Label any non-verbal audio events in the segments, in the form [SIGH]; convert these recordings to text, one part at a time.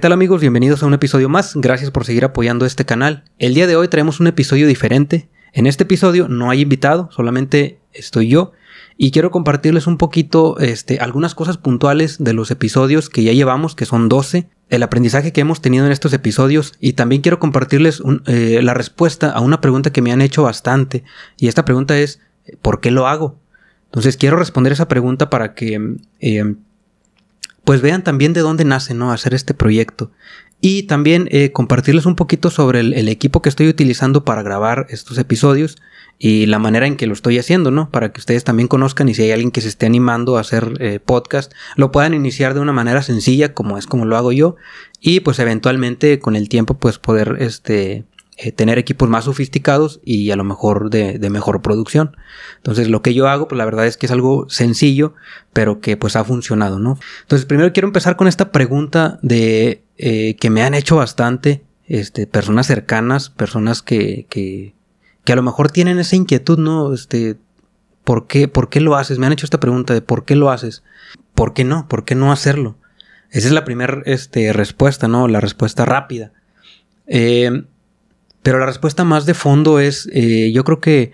tal amigos? Bienvenidos a un episodio más, gracias por seguir apoyando este canal. El día de hoy traemos un episodio diferente. En este episodio no hay invitado, solamente estoy yo y quiero compartirles un poquito este, algunas cosas puntuales de los episodios que ya llevamos, que son 12, el aprendizaje que hemos tenido en estos episodios y también quiero compartirles eh, la respuesta a una pregunta que me han hecho bastante y esta pregunta es ¿por qué lo hago? Entonces quiero responder esa pregunta para que... Eh, pues vean también de dónde nace, ¿no? Hacer este proyecto. Y también eh, compartirles un poquito sobre el, equipo que estoy utilizando para grabar estos episodios y la manera en que lo estoy haciendo, ¿no? Para que ustedes también conozcan y si hay alguien que se esté animando a hacer eh, podcast, lo puedan iniciar de una manera sencilla, como es como lo hago yo, y pues eventualmente con el tiempo pues poder este eh, tener equipos más sofisticados y a lo mejor de, mejor producción. Entonces lo que yo hago, pues la verdad es que es algo sencillo, pero que pues ha funcionado, ¿no? Entonces primero quiero empezar con esta pregunta de eh, que me han hecho bastante este, personas cercanas, personas que, que, a lo mejor tienen esa inquietud, ¿no? Este, ¿por qué, ¿por qué lo haces? Me han hecho esta pregunta de ¿por qué lo haces? ¿Por qué no? ¿Por qué no hacerlo? Esa es la primera este, respuesta, ¿no? La respuesta rápida. Eh, pero la respuesta más de fondo es, eh, yo creo que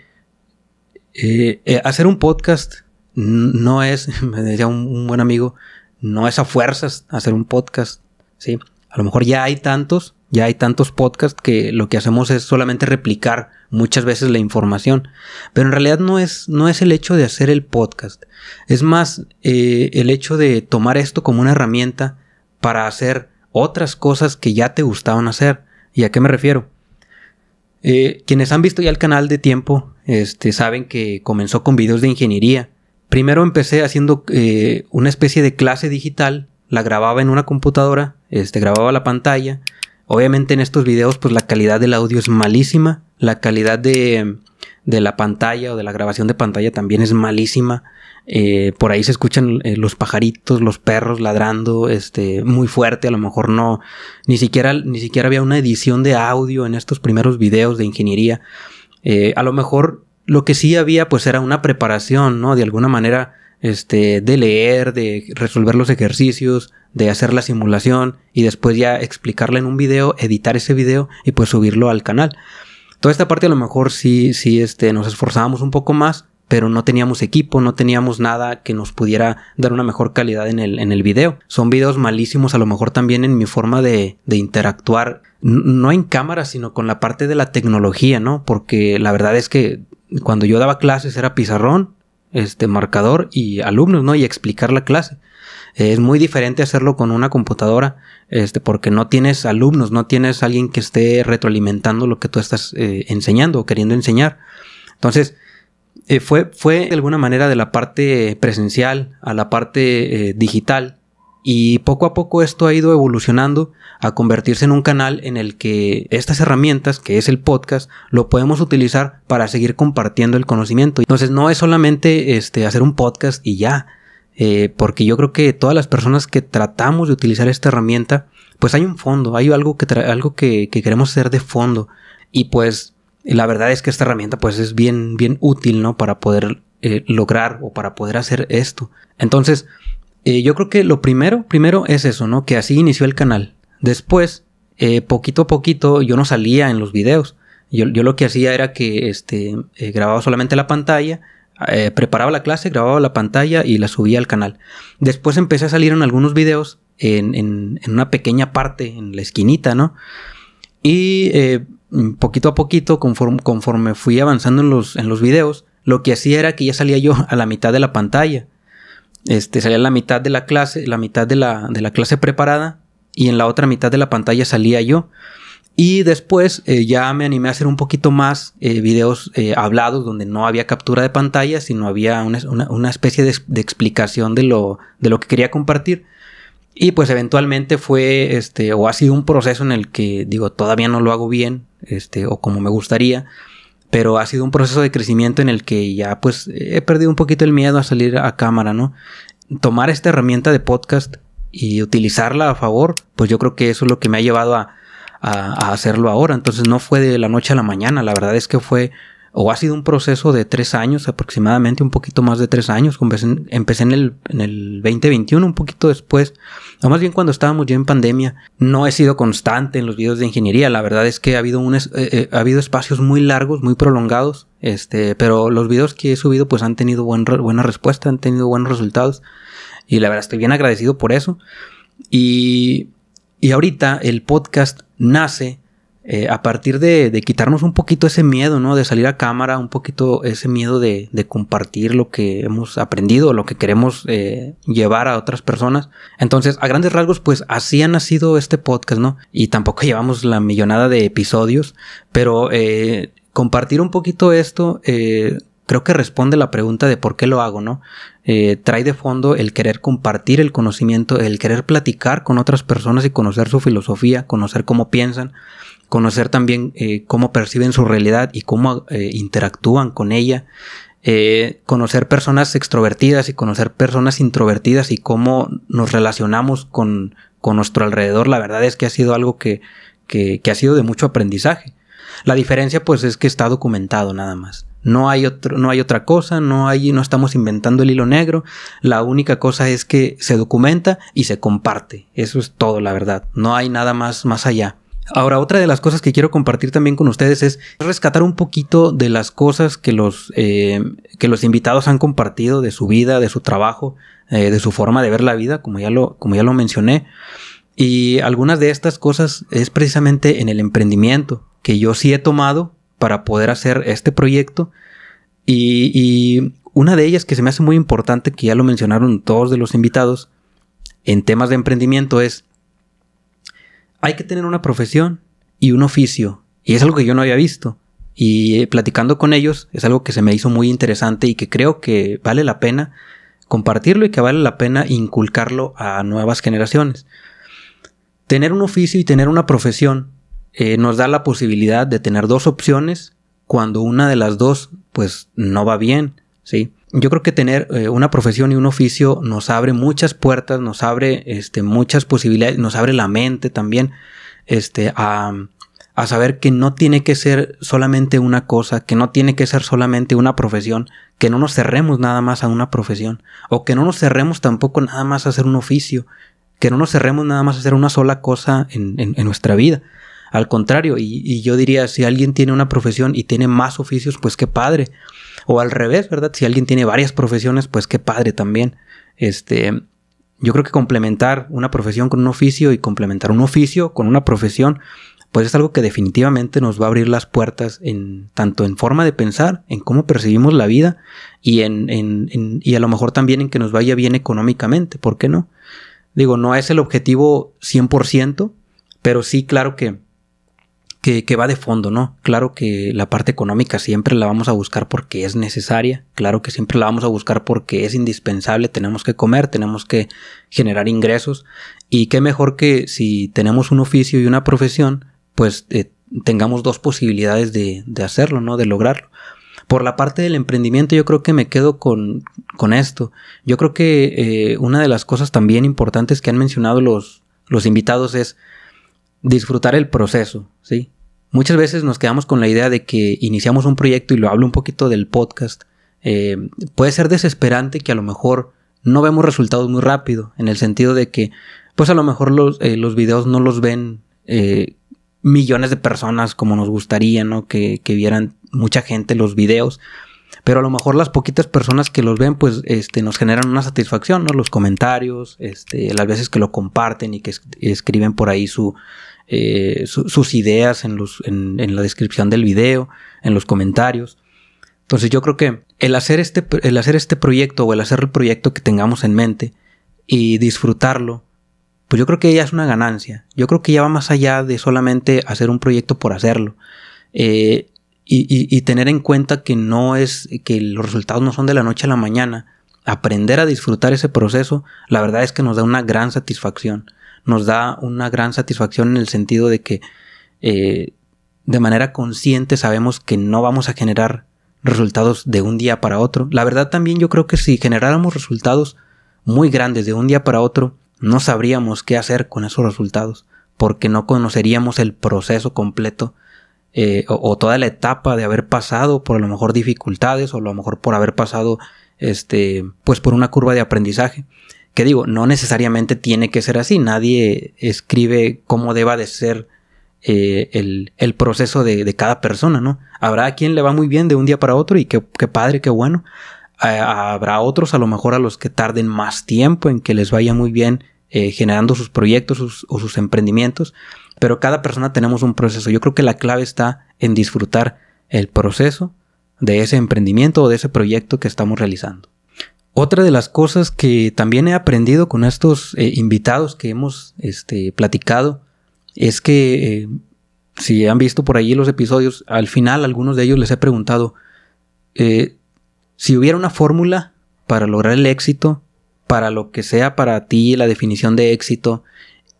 eh, eh, hacer un podcast no es, [LAUGHS] me decía un, buen amigo, no es a fuerzas hacer un podcast, ¿sí? A lo mejor ya hay tantos, ya hay tantos podcasts que lo que hacemos es solamente replicar muchas veces la información. Pero en realidad no es, no es el hecho de hacer el podcast, es más el hecho de tomar esto como una herramienta para hacer otras cosas que ya te gustaban hacer. ¿Y a qué me refiero? Eh, quienes han visto ya el canal de tiempo este, saben que comenzó con videos de ingeniería. Primero empecé haciendo eh, una especie de clase digital, la grababa en una computadora, este, grababa la pantalla. Obviamente en estos videos pues la calidad del audio es malísima, la calidad de, de la pantalla o de la grabación de pantalla también es malísima. Eh, por ahí se escuchan eh, los pajaritos, los perros ladrando, este, muy fuerte, a lo mejor no, ni siquiera, ni siquiera había una edición de audio en estos primeros videos de ingeniería. Eh, a lo mejor lo que sí había pues era una preparación, ¿no? De alguna manera, este, de leer, de resolver los ejercicios, de hacer la simulación y después ya explicarla en un video, editar ese video y pues subirlo al canal. Toda esta parte a lo mejor sí, sí, este, nos esforzábamos un poco más, pero no teníamos equipo, no teníamos nada que nos pudiera dar una mejor calidad en el, en el video. Son videos malísimos a lo mejor también en mi forma de, interactuar, no en cámara, sino con la parte de la tecnología, ¿no? Porque la verdad es que cuando yo daba clases era pizarrón, este marcador y alumnos, ¿no? Y explicar la clase. Es muy diferente hacerlo con una computadora, este, porque no tienes alumnos, no tienes alguien que esté retroalimentando lo que tú estás eh, enseñando o queriendo enseñar. Entonces, eh, fue, fue de alguna manera de la parte presencial a la parte eh, digital y poco a poco esto ha ido evolucionando a convertirse en un canal en el que estas herramientas, que es el podcast, lo podemos utilizar para seguir compartiendo el conocimiento. Entonces no es solamente este, hacer un podcast y ya, eh, porque yo creo que todas las personas que tratamos de utilizar esta herramienta, pues hay un fondo, hay algo que, algo que, que queremos hacer de fondo. Y pues la verdad es que esta herramienta pues es bien, bien útil, ¿no? Para poder eh, lograr o para poder hacer esto. Entonces, eh, yo creo que lo primero, primero es eso, ¿no? Que así inició el canal. Después, eh, poquito a poquito, yo no salía en los videos. Yo, yo lo que hacía era que este, grababa solamente la pantalla, preparaba la clase, grababa la pantalla y la subía al canal. Después empecé a salir en algunos videos en, en, una pequeña parte, en la esquinita, ¿no? Y Mm, poquito a poquito, conforme, conforme fui avanzando en los, videos, lo que hacía era que ya salía yo a la mitad de la pantalla. Este, salía la mitad de la clase, la mitad de la, clase preparada y en la otra mitad de la pantalla salía yo. Y después eh, ya me animé a hacer un poquito más eh, videos eh, hablados donde no había captura de pantalla, sino había una, especie de, de, explicación de lo, de lo que quería compartir. Y pues eventualmente fue, este, o ha sido un proceso en el que, digo, todavía no lo hago bien, este, o como me gustaría. Pero ha sido un proceso de crecimiento en el que ya pues he perdido un poquito el miedo a salir a cámara, ¿no? Tomar esta herramienta de podcast y utilizarla a favor, pues yo creo que eso es lo que me ha llevado a, a hacerlo ahora. Entonces no fue de la noche a la mañana, la verdad es que fue o ha sido un proceso de tres años aproximadamente, un poquito más de tres años. Empecé, en, el, 2021, un poquito después, o más bien cuando estábamos ya en pandemia. No he sido constante en los videos de ingeniería. La verdad es que ha habido, un, eh, eh, ha habido espacios muy largos, muy prolongados, este, pero los videos que he subido pues han tenido buena respuesta, han tenido buenos resultados. Y la verdad estoy bien agradecido por eso. Y, y ahorita el podcast nace eh, a partir de, quitarnos un poquito ese miedo, ¿no? De salir a cámara, un poquito ese miedo de, compartir lo que hemos aprendido, lo que queremos eh, llevar a otras personas. Entonces, a grandes rasgos, pues así ha nacido este podcast, ¿no? Y tampoco [LAUGHS] llevamos la millonada de episodios, pero eh, compartir un poquito esto creo que responde la pregunta de por qué lo hago, ¿no? trae de fondo el querer compartir el conocimiento, el querer platicar con otras personas y conocer su filosofía, conocer cómo piensan conocer también eh, cómo perciben su realidad y cómo eh, interactúan con ella, eh, conocer personas extrovertidas y conocer personas introvertidas y cómo nos relacionamos con, con nuestro alrededor, la verdad es que ha sido algo que, que, que, ha sido de mucho aprendizaje. La diferencia pues es que está documentado nada más. No hay, otro, no hay otra cosa, no, hay, no estamos inventando el hilo negro, la única cosa es que se documenta y se comparte, eso es todo la verdad, no hay nada más más allá. Ahora, otra de las cosas que quiero compartir también con ustedes es rescatar un poquito de las cosas que los, eh, que los invitados han compartido de su vida, de su trabajo, eh, de su forma de ver la vida, como ya, lo, como ya lo mencioné. Y algunas de estas cosas es precisamente en el emprendimiento que yo sí he tomado para poder hacer este proyecto. Y, y una de ellas que se me hace muy importante, que ya lo mencionaron todos de los invitados, en temas de emprendimiento es hay que tener una profesión y un oficio. Y es algo que yo no había visto. Y eh, platicando con ellos es algo que se me hizo muy interesante y que creo que vale la pena compartirlo y que vale la pena inculcarlo a nuevas generaciones. Tener un oficio y tener una profesión eh, nos da la posibilidad de tener dos opciones cuando una de las dos pues no va bien, ¿sí? yo creo que tener eh, una profesión y un oficio nos abre muchas puertas, nos abre este, muchas posibilidades, nos abre la mente también este, a, saber que no tiene que ser solamente una cosa, que no tiene que ser solamente una profesión, que no nos cerremos nada más a una profesión, o que no nos cerremos tampoco nada más a hacer un oficio, que no nos cerremos nada más a hacer una sola cosa en, nuestra vida. Al contrario, y, y, yo diría, si alguien tiene una profesión y tiene más oficios, pues qué padre. O al revés, ¿verdad? Si alguien tiene varias profesiones, pues qué padre también. Este, yo creo que complementar una profesión con un oficio y complementar un oficio con una profesión, pues es algo que definitivamente nos va a abrir las puertas en tanto en forma de pensar, en cómo percibimos la vida y en, en, y a lo mejor también en que nos vaya bien económicamente, ¿por qué no? Digo, no es el objetivo 100%, pero sí, claro que que, va de fondo, ¿no? Claro que la parte económica siempre la vamos a buscar porque es necesaria, claro que siempre la vamos a buscar porque es indispensable, tenemos que comer, tenemos que generar ingresos y qué mejor que si tenemos un oficio y una profesión, pues eh, tengamos dos posibilidades de, hacerlo, ¿no? De lograrlo. Por la parte del emprendimiento yo creo que me quedo con, esto. Yo creo que eh, una de las cosas también importantes que han mencionado los, los invitados es disfrutar el proceso, ¿sí? Muchas veces nos quedamos con la idea de que iniciamos un proyecto y lo hablo un poquito del podcast. Eh, puede ser desesperante que a lo mejor no vemos resultados muy rápido, en el sentido de que, pues a lo mejor los, eh, videos no los ven eh, millones de personas como nos gustaría, ¿no? Que, vieran mucha gente los videos. Pero a lo mejor las poquitas personas que los ven, pues este, nos generan una satisfacción, ¿no? Los comentarios, este, las veces que lo comparten y que escriben por ahí su, eh, sus ideas en, la descripción del video, en los comentarios. Entonces yo creo que el hacer, este, el hacer este proyecto o el hacer el proyecto que tengamos en mente y disfrutarlo, pues yo creo que ya es una ganancia. Yo creo que ya va más allá de solamente hacer un proyecto por hacerlo. Eh, y, y, tener en cuenta que no es, que los resultados no son de la noche a la mañana. Aprender a disfrutar ese proceso, la verdad es que nos da una gran satisfacción nos da una gran satisfacción en el sentido de que eh, de manera consciente sabemos que no vamos a generar resultados de un día para otro. La verdad también yo creo que si generáramos resultados muy grandes de un día para otro, no sabríamos qué hacer con esos resultados, porque no conoceríamos el proceso completo eh, o, toda la etapa de haber pasado por a lo mejor dificultades o a lo mejor por haber pasado este pues por una curva de aprendizaje. Que digo, no necesariamente tiene que ser así. Nadie escribe cómo deba de ser eh, el, proceso de, cada persona, ¿no? Habrá a quien le va muy bien de un día para otro y qué, padre, qué bueno. Eh, habrá otros a lo mejor a los que tarden más tiempo en que les vaya muy bien eh, generando sus proyectos o sus emprendimientos. Pero cada persona tenemos un proceso. Yo creo que la clave está en disfrutar el proceso de ese emprendimiento o de ese proyecto que estamos realizando. Otra de las cosas que también he aprendido con estos eh, invitados que hemos este, platicado es que, eh, si han visto por allí los episodios, al final algunos de ellos les he preguntado eh, si hubiera una fórmula para lograr el éxito, para lo que sea para ti la definición de éxito,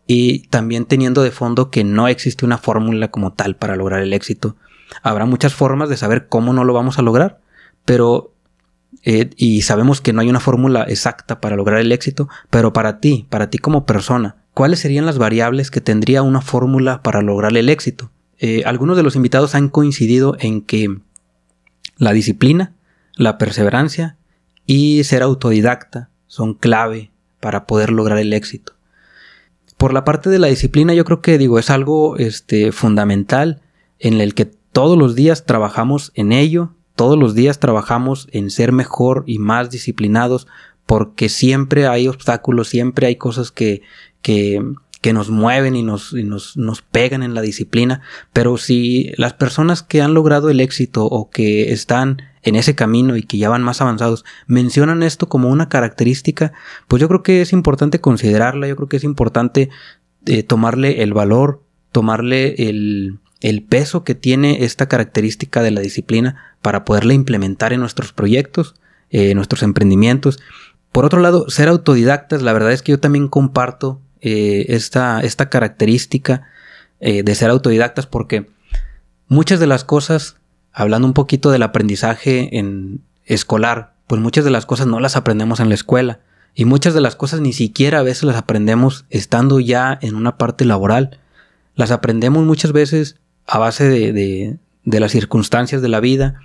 y también teniendo de fondo que no existe una fórmula como tal para lograr el éxito. Habrá muchas formas de saber cómo no lo vamos a lograr, pero eh, y sabemos que no hay una fórmula exacta para lograr el éxito, pero para ti, para ti como persona, ¿cuáles serían las variables que tendría una fórmula para lograr el éxito? Eh, algunos de los invitados han coincidido en que la disciplina, la perseverancia y ser autodidacta son clave para poder lograr el éxito. Por la parte de la disciplina, yo creo que digo, es algo este, fundamental en el que todos los días trabajamos en ello, todos los días trabajamos en ser mejor y más disciplinados porque siempre hay obstáculos, siempre hay cosas que, que, nos mueven y, nos, nos, pegan en la disciplina, pero si las personas que han logrado el éxito o que están en ese camino y que ya van más avanzados mencionan esto como una característica, pues yo creo que es importante considerarla, yo creo que es importante eh, tomarle el valor, tomarle el peso que tiene esta característica de la disciplina, para poderla implementar en nuestros proyectos, en eh, nuestros emprendimientos. Por otro lado, ser autodidactas, la verdad es que yo también comparto eh, esta, esta, característica eh, de ser autodidactas porque muchas de las cosas, hablando un poquito del aprendizaje en escolar, pues muchas de las cosas no las aprendemos en la escuela y muchas de las cosas ni siquiera a veces las aprendemos estando ya en una parte laboral. Las aprendemos muchas veces a base de, de las circunstancias de la vida,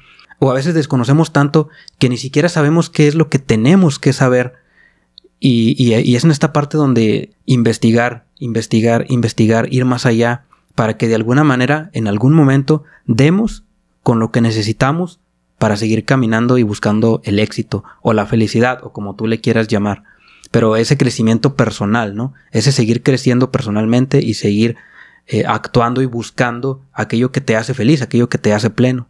o a veces desconocemos tanto que ni siquiera sabemos qué es lo que tenemos que saber. Y, es en esta parte donde investigar, investigar, investigar, ir más allá, para que de alguna manera, en algún momento, demos con lo que necesitamos para seguir caminando y buscando el éxito o la felicidad o como tú le quieras llamar. Pero ese crecimiento personal, ¿no? Ese seguir creciendo personalmente y seguir eh, actuando y buscando aquello que te hace feliz, aquello que te hace pleno.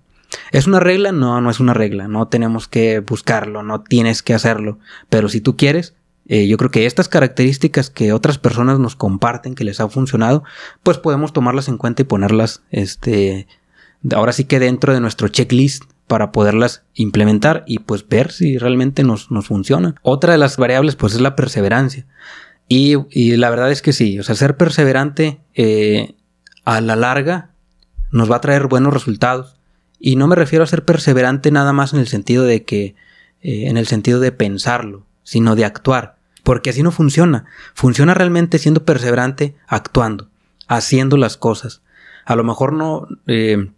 ¿Es una regla? No, no es una regla. No tenemos que buscarlo, no tienes que hacerlo. Pero si tú quieres, eh, yo creo que estas características que otras personas nos comparten, que les ha funcionado, pues podemos tomarlas en cuenta y ponerlas, este, ahora sí que dentro de nuestro checklist para poderlas implementar y pues ver si realmente nos, nos funciona. Otra de las variables pues es la perseverancia. Y, la verdad es que sí, o sea, ser perseverante eh, a la larga nos va a traer buenos resultados. Y no me refiero a ser perseverante nada más en el sentido de que, eh, en el sentido de pensarlo, sino de actuar. Porque así no funciona. Funciona realmente siendo perseverante actuando, haciendo las cosas. A lo mejor no... Eh,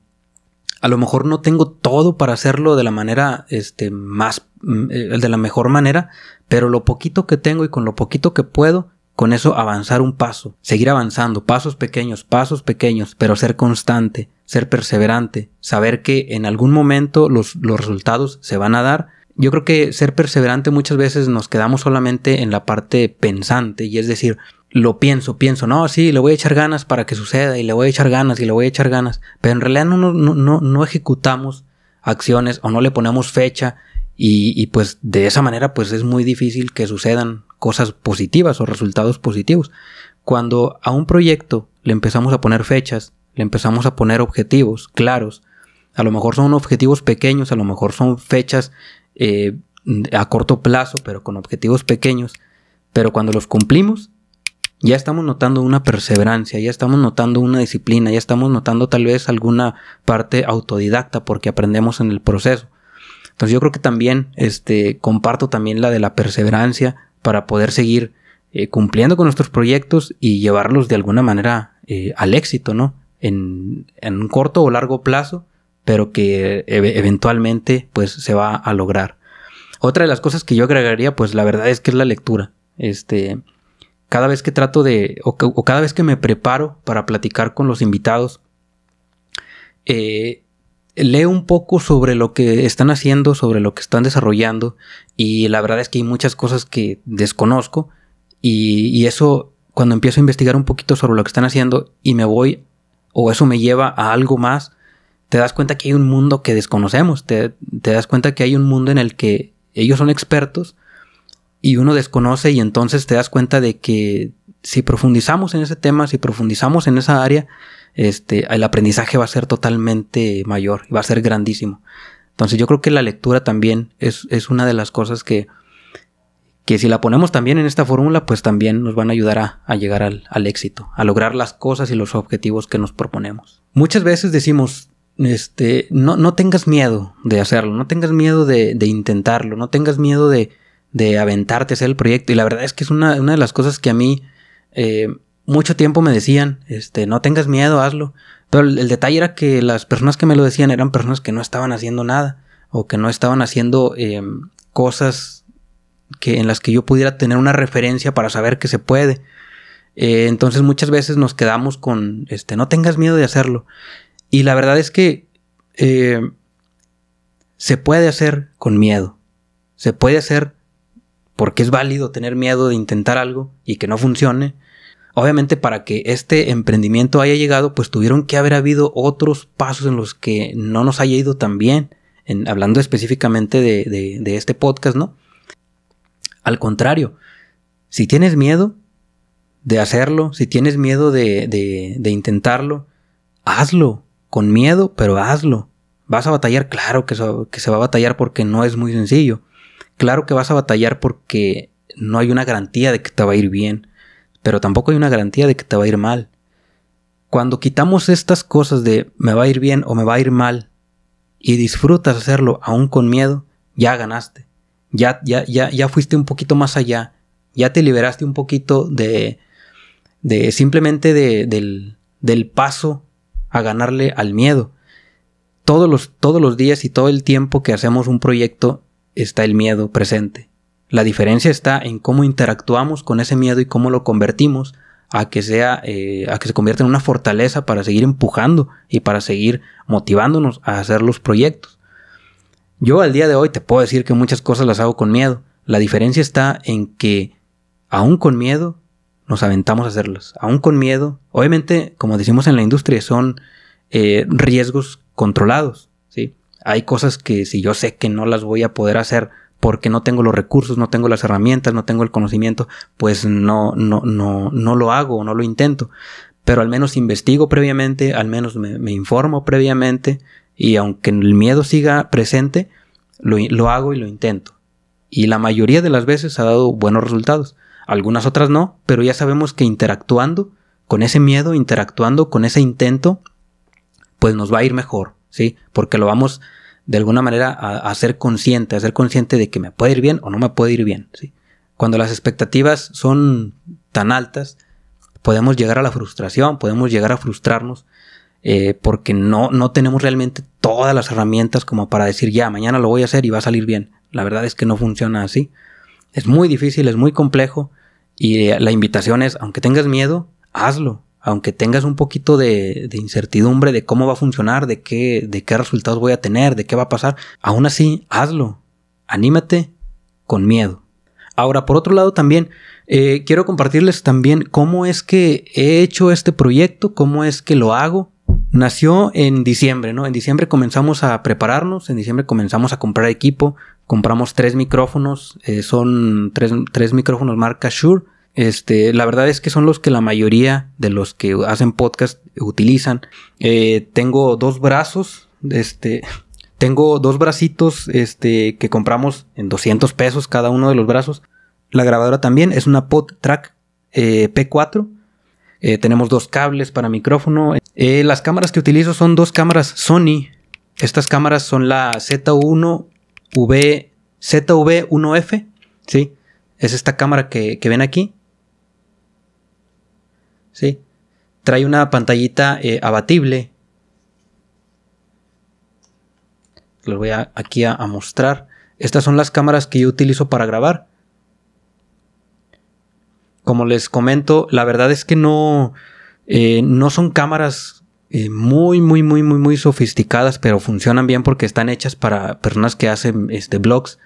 a lo mejor no tengo todo para hacerlo de la manera este, más, mm, eh, de la mejor manera, pero lo poquito que tengo y con lo poquito que puedo, con eso avanzar un paso, seguir avanzando, pasos pequeños, pasos pequeños, pero ser constante, ser perseverante, saber que en algún momento los, los resultados se van a dar. Yo creo que ser perseverante muchas veces nos quedamos solamente en la parte pensante, y es decir, lo pienso, pienso, no, sí, le voy a echar ganas para que suceda y le voy a echar ganas y le voy a echar ganas, pero en realidad no, no, no, ejecutamos acciones o no le ponemos fecha y, y, pues de esa manera pues es muy difícil que sucedan cosas positivas o resultados positivos. Cuando a un proyecto le empezamos a poner fechas, le empezamos a poner objetivos claros, a lo mejor son objetivos pequeños, a lo mejor son fechas eh, a corto plazo, pero con objetivos pequeños, pero cuando los cumplimos, ya estamos notando una perseverancia, ya estamos notando una disciplina, ya estamos notando tal vez alguna parte autodidacta porque aprendemos en el proceso. Entonces yo creo que también este, comparto también la de la perseverancia para poder seguir eh, cumpliendo con nuestros proyectos y llevarlos de alguna manera eh, al éxito, ¿no? En, en, un corto o largo plazo, pero que eventualmente pues se va a lograr. Otra de las cosas que yo agregaría pues la verdad es que es la lectura. Este, cada vez que trato de, o, cada vez que me preparo para platicar con los invitados, eh, leo un poco sobre lo que están haciendo, sobre lo que están desarrollando, y la verdad es que hay muchas cosas que desconozco, y, eso cuando empiezo a investigar un poquito sobre lo que están haciendo y me voy, o eso me lleva a algo más, te das cuenta que hay un mundo que desconocemos, te, te das cuenta que hay un mundo en el que ellos son expertos, y uno desconoce y entonces te das cuenta de que si profundizamos en ese tema, si profundizamos en esa área, este, el aprendizaje va a ser totalmente mayor, va a ser grandísimo. Entonces yo creo que la lectura también es, una de las cosas que, que si la ponemos también en esta fórmula, pues también nos van a ayudar a, llegar al, éxito, a lograr las cosas y los objetivos que nos proponemos. Muchas veces decimos, este, no, no tengas miedo de hacerlo, no tengas miedo de, de intentarlo, no tengas miedo de, de aventarte a hacer el proyecto. Y la verdad es que es una, de las cosas que a mí eh, mucho tiempo me decían, este, no tengas miedo, hazlo. Pero el, detalle era que las personas que me lo decían eran personas que no estaban haciendo nada o que no estaban haciendo em, cosas que, en las que yo pudiera tener una referencia para saber que se puede. Eh, entonces muchas veces nos quedamos con, este, no tengas miedo de hacerlo. Y la verdad es que eh, se puede hacer con miedo. Se puede hacer porque es válido tener miedo de intentar algo y que no funcione. Obviamente para que este emprendimiento haya llegado, pues tuvieron que haber habido otros pasos en los que no nos haya ido tan bien, en, hablando específicamente de, este podcast, ¿no? Al contrario, si tienes miedo de hacerlo, si tienes miedo de, intentarlo, hazlo, con miedo, pero hazlo. Vas a batallar, claro que se va a batallar porque no es muy sencillo. Claro que vas a batallar porque no hay una garantía de que te va a ir bien, pero tampoco hay una garantía de que te va a ir mal. Cuando quitamos estas cosas de me va a ir bien o me va a ir mal y disfrutas hacerlo aún con miedo, ya ganaste. Ya, ya, ya, ya fuiste un poquito más allá. Ya te liberaste un poquito de, de simplemente del, del paso a ganarle al miedo. Todos los, todos los días y todo el tiempo que hacemos un proyecto está el miedo presente. La diferencia está en cómo interactuamos con ese miedo y cómo lo convertimos a que sea, eh, a que se convierta en una fortaleza para seguir empujando y para seguir motivándonos a hacer los proyectos. Yo al día de hoy te puedo decir que muchas cosas las hago con miedo. La diferencia está en que, aún con miedo, nos aventamos a hacerlas. Aún con miedo, obviamente, como decimos en la industria, son eh, riesgos controlados. Hay cosas que si yo sé que no las voy a poder hacer porque no tengo los recursos, no tengo las herramientas, no tengo el conocimiento, pues no, no, no, no lo hago, no lo intento. Pero al menos investigo previamente, al menos me, informo previamente y aunque el miedo siga presente, lo hago y lo intento. Y la mayoría de las veces ha dado buenos resultados. Algunas otras no, pero ya sabemos que interactuando con ese miedo, interactuando con ese intento, pues nos va a ir mejor, ¿sí? Porque lo vamos de alguna manera a, ser consciente, a ser consciente de que me puede ir bien o no me puede ir bien, ¿sí? Cuando las expectativas son tan altas, podemos llegar a la frustración, podemos llegar a frustrarnos, eh, porque no, no tenemos realmente todas las herramientas como para decir, ya, mañana lo voy a hacer y va a salir bien. La verdad es que no funciona así. Es muy difícil, es muy complejo y la invitación es, aunque tengas miedo, hazlo aunque tengas un poquito de, incertidumbre de cómo va a funcionar, de qué, de qué resultados voy a tener, de qué va a pasar, aún así hazlo, anímate con miedo. Ahora, por otro lado también, eh, quiero compartirles también cómo es que he hecho este proyecto, cómo es que lo hago. Nació en diciembre, ¿no? En diciembre comenzamos a prepararnos, en diciembre comenzamos a comprar equipo, compramos tres micrófonos, eh, son tres, tres micrófonos marca Shure, este, la verdad es que son los que la mayoría de los que hacen podcast utilizan. Eh, tengo dos brazos, este, [LAUGHS] tengo dos bracitos, este, que compramos en 200 pesos cada uno de los brazos. La grabadora también es una PodTrack track eh, P4. Eh, tenemos dos cables para micrófono. las cámaras que utilizo son dos cámaras Sony. Estas cámaras son la Z1 V ZV1F, ¿sí? Es esta cámara que ven aquí. ¿sí? Trae una pantallita abatible. lo voy a, aquí a, mostrar. Estas son las cámaras que yo utilizo para grabar. Como les comento, la verdad es que no, no son cámaras muy, muy, muy, muy, muy sofisticadas, pero funcionan bien porque están hechas para personas que hacen este, blogs.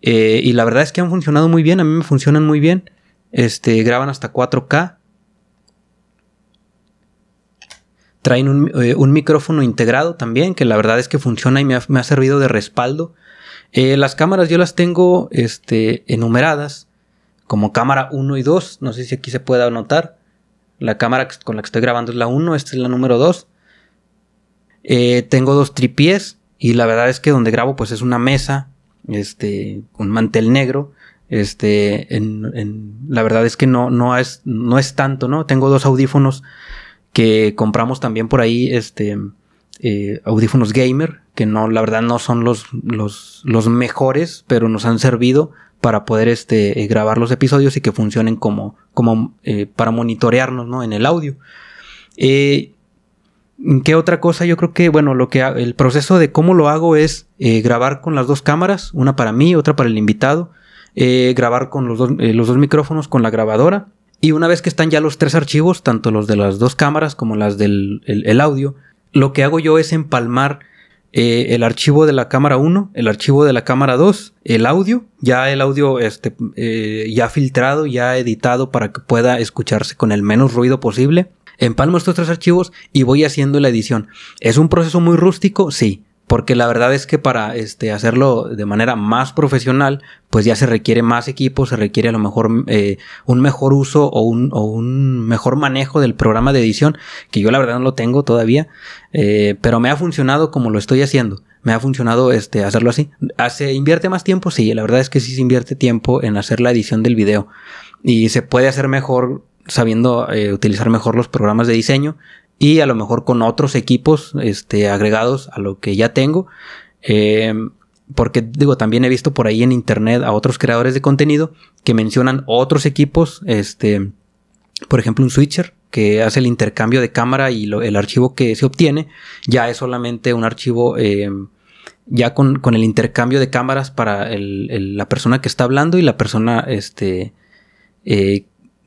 y la verdad es que han funcionado muy bien, a mí me funcionan muy bien. Este, graban hasta 4K. Traen eh, un, micrófono integrado también, que la verdad es que funciona y me ha, servido de respaldo. Eh, las cámaras yo las tengo este, enumeradas como cámara 1 y 2. No sé si aquí se pueda notar. La cámara con la que estoy grabando es la 1, esta es la número 2. Eh, tengo dos tripiés y la verdad es que donde grabo pues es una mesa, este, un mantel negro. Este, la verdad es que no, no, es, no es tanto, ¿no? Tengo dos audífonos que compramos también por ahí este, eh, audífonos gamer, que no, la verdad no son los, los, mejores, pero nos han servido para poder este, eh, grabar los episodios y que funcionen como, como eh, para monitorearnos ¿no? en el audio. ¿Qué otra cosa? Yo creo que, bueno, lo que el proceso de cómo lo hago es grabar con las dos cámaras, una para mí, otra para el invitado, grabar con los, los dos micrófonos, con la grabadora, y una vez que están ya los tres archivos, tanto los de las dos cámaras como las del audio, lo que hago yo es empalmar eh, el archivo de la cámara 1, el archivo de la cámara 2, el audio, ya el audio este, eh, ya filtrado, ya editado para que pueda escucharse con el menos ruido posible. Empalmo estos tres archivos y voy haciendo la edición. ¿Es un proceso muy rústico? Sí, porque la verdad es que para este, hacerlo de manera más profesional, pues ya se requiere más equipo, se requiere a lo mejor eh, un mejor uso o un, o un, mejor manejo del programa de edición, que yo la verdad no lo tengo todavía, eh, pero me ha funcionado como lo estoy haciendo. Me ha funcionado este, hacerlo así. Ah, ¿Se invierte más tiempo? Sí, la verdad es que sí se invierte tiempo en hacer la edición del video. Y se puede hacer mejor sabiendo eh, utilizar mejor los programas de diseño y a lo mejor con otros equipos este, agregados a lo que ya tengo. Em, porque digo, también he visto por ahí en internet a otros creadores de contenido que mencionan otros equipos, este, por ejemplo, un switcher que hace el intercambio de cámara y el archivo que se obtiene ya es solamente un archivo em, ya con, el intercambio de cámaras para la persona que está hablando y la persona este, eh,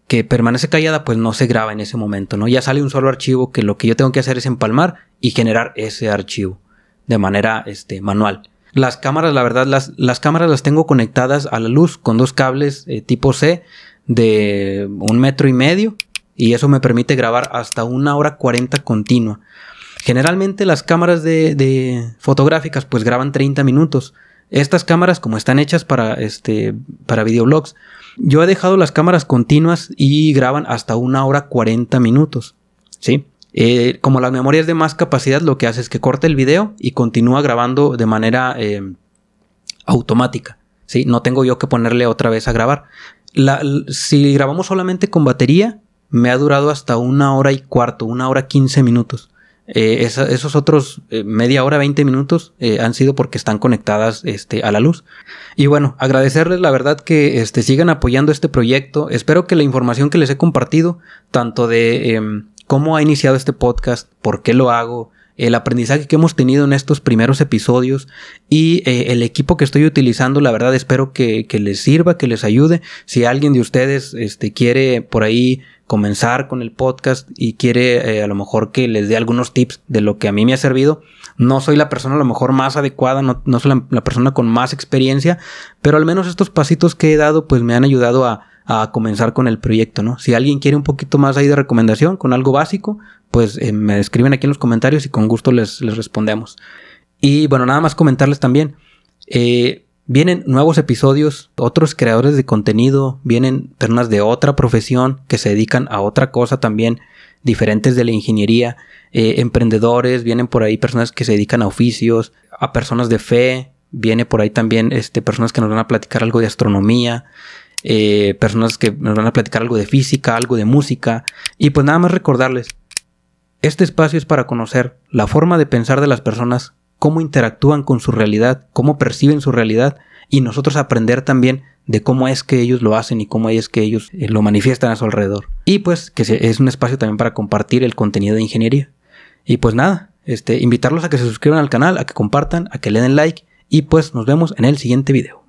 que permanece callada, pues no se graba en ese momento, ¿no? Ya sale un solo archivo que lo que yo tengo que hacer es empalmar y generar ese archivo de manera este, manual. Las cámaras, la verdad, las, las cámaras las tengo conectadas a la luz con dos cables eh, tipo C de un metro y medio y eso me permite grabar hasta una hora 40 continua. Generalmente las cámaras de, de fotográficas pues graban 30 minutos. Estas cámaras como están hechas para, este, para videoblogs, yo he dejado las cámaras continuas y graban hasta una hora 40 minutos. ¿Sí? Eh, como las memorias de más capacidad, lo que hace es que corta el video y continúa grabando de manera eh, automática. ¿Sí? No tengo yo que ponerle otra vez a grabar. si grabamos solamente con batería, me ha durado hasta una hora y cuarto, una hora 15 minutos. Eh, esos otros eh, media hora, 20 minutos eh, han sido porque están conectadas este, a la luz. Y bueno, agradecerles la verdad que este, sigan apoyando este proyecto. Espero que la información que les he compartido, tanto de em, cómo ha iniciado este podcast, por qué lo hago, el aprendizaje que hemos tenido en estos primeros episodios y eh, el equipo que estoy utilizando, la verdad espero que, les sirva, que les ayude. Si alguien de ustedes este, quiere por ahí comenzar con el podcast y quiere eh, a lo mejor que les dé algunos tips de lo que a mí me ha servido, no soy la persona a lo mejor más adecuada, no, no soy la persona con más experiencia, pero al menos estos pasitos que he dado pues me han ayudado a a comenzar con el proyecto, ¿no? Si alguien quiere un poquito más ahí de recomendación con algo básico, pues eh, me escriben aquí en los comentarios y con gusto les, respondemos. Y bueno, nada más comentarles también. Eh, vienen nuevos episodios, otros creadores de contenido, vienen personas de otra profesión que se dedican a otra cosa también, diferentes de la ingeniería, eh, emprendedores, vienen por ahí personas que se dedican a oficios, a personas de fe, viene por ahí también este, personas que nos van a platicar algo de astronomía, eh, personas que nos van a platicar algo de física, algo de música. Y pues nada más recordarles, este espacio es para conocer la forma de pensar de las personas, cómo interactúan con su realidad, cómo perciben su realidad y nosotros aprender también de cómo es que ellos lo hacen y cómo es que ellos eh, lo manifiestan a su alrededor. Y pues que es un espacio también para compartir el contenido de ingeniería. Y pues nada, este, invitarlos a que se suscriban al canal, a que compartan, a que le den like y pues nos vemos en el siguiente video.